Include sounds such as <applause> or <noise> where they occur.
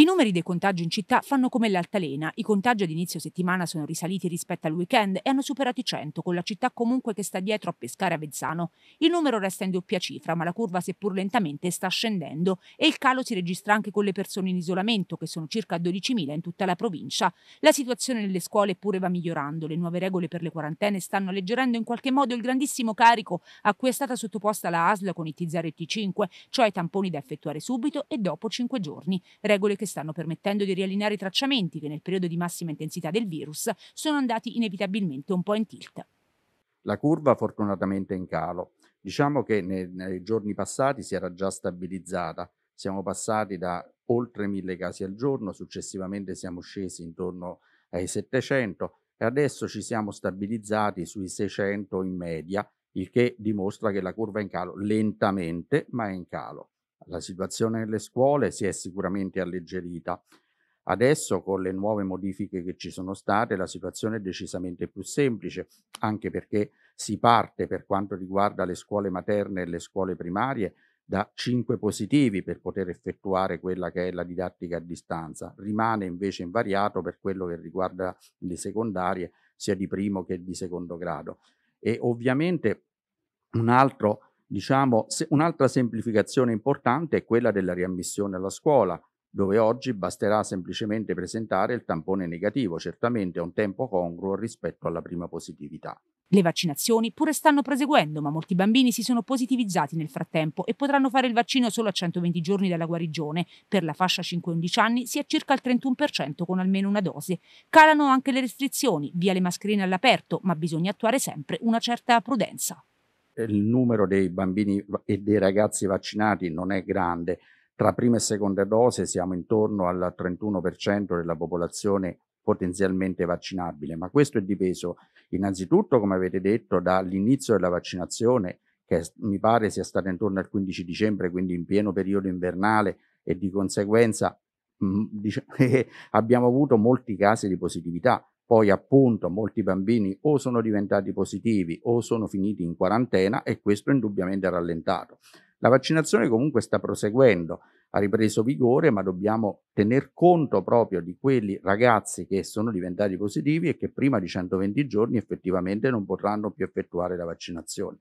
I numeri dei contagi in città fanno come l'altalena. I contagi ad inizio settimana sono risaliti rispetto al weekend e hanno superato i 100, con la città comunque che sta dietro a pescare Avezzano. Il numero resta in doppia cifra, ma la curva, seppur lentamente, sta scendendo e il calo si registra anche con le persone in isolamento, che sono circa 12.000 in tutta la provincia. La situazione nelle scuole pure va migliorando. Le nuove regole per le quarantene stanno alleggerendo in qualche modo il grandissimo carico a cui è stata sottoposta la ASL con i T0 e T5, cioè i tamponi da effettuare subito e dopo 5 giorni. Regole che stanno permettendo di riallineare i tracciamenti che nel periodo di massima intensità del virus sono andati inevitabilmente un po' in tilt. La curva fortunatamente è in calo. Diciamo che nei, nei giorni passati si era già stabilizzata, siamo passati da oltre mille casi al giorno, successivamente siamo scesi intorno ai 700 e adesso ci siamo stabilizzati sui 600 in media, il che dimostra che la curva è in calo lentamente, ma è in calo la situazione nelle scuole si è sicuramente alleggerita. Adesso con le nuove modifiche che ci sono state la situazione è decisamente più semplice, anche perché si parte per quanto riguarda le scuole materne e le scuole primarie da 5 positivi per poter effettuare quella che è la didattica a distanza. Rimane invece invariato per quello che riguarda le secondarie, sia di primo che di secondo grado. E ovviamente un altro Diciamo, se, un'altra semplificazione importante è quella della riammissione alla scuola, dove oggi basterà semplicemente presentare il tampone negativo, certamente a un tempo congruo rispetto alla prima positività. Le vaccinazioni pure stanno proseguendo, ma molti bambini si sono positivizzati nel frattempo e potranno fare il vaccino solo a 120 giorni dalla guarigione. Per la fascia 5-11 anni si è circa il 31% con almeno una dose. Calano anche le restrizioni, via le mascherine all'aperto, ma bisogna attuare sempre una certa prudenza il numero dei bambini e dei ragazzi vaccinati non è grande. Tra prima e seconda dose siamo intorno al 31% della popolazione potenzialmente vaccinabile, ma questo è dipeso innanzitutto, come avete detto, dall'inizio della vaccinazione, che mi pare sia stata intorno al 15 dicembre, quindi in pieno periodo invernale e di conseguenza mh, mm, dic- <laughs> abbiamo avuto molti casi di positività poi appunto molti bambini o sono diventati positivi o sono finiti in quarantena e questo indubbiamente ha rallentato. La vaccinazione comunque sta proseguendo, ha ripreso vigore, ma dobbiamo tener conto proprio di quelli ragazzi che sono diventati positivi e che prima di 120 giorni effettivamente non potranno più effettuare la vaccinazione.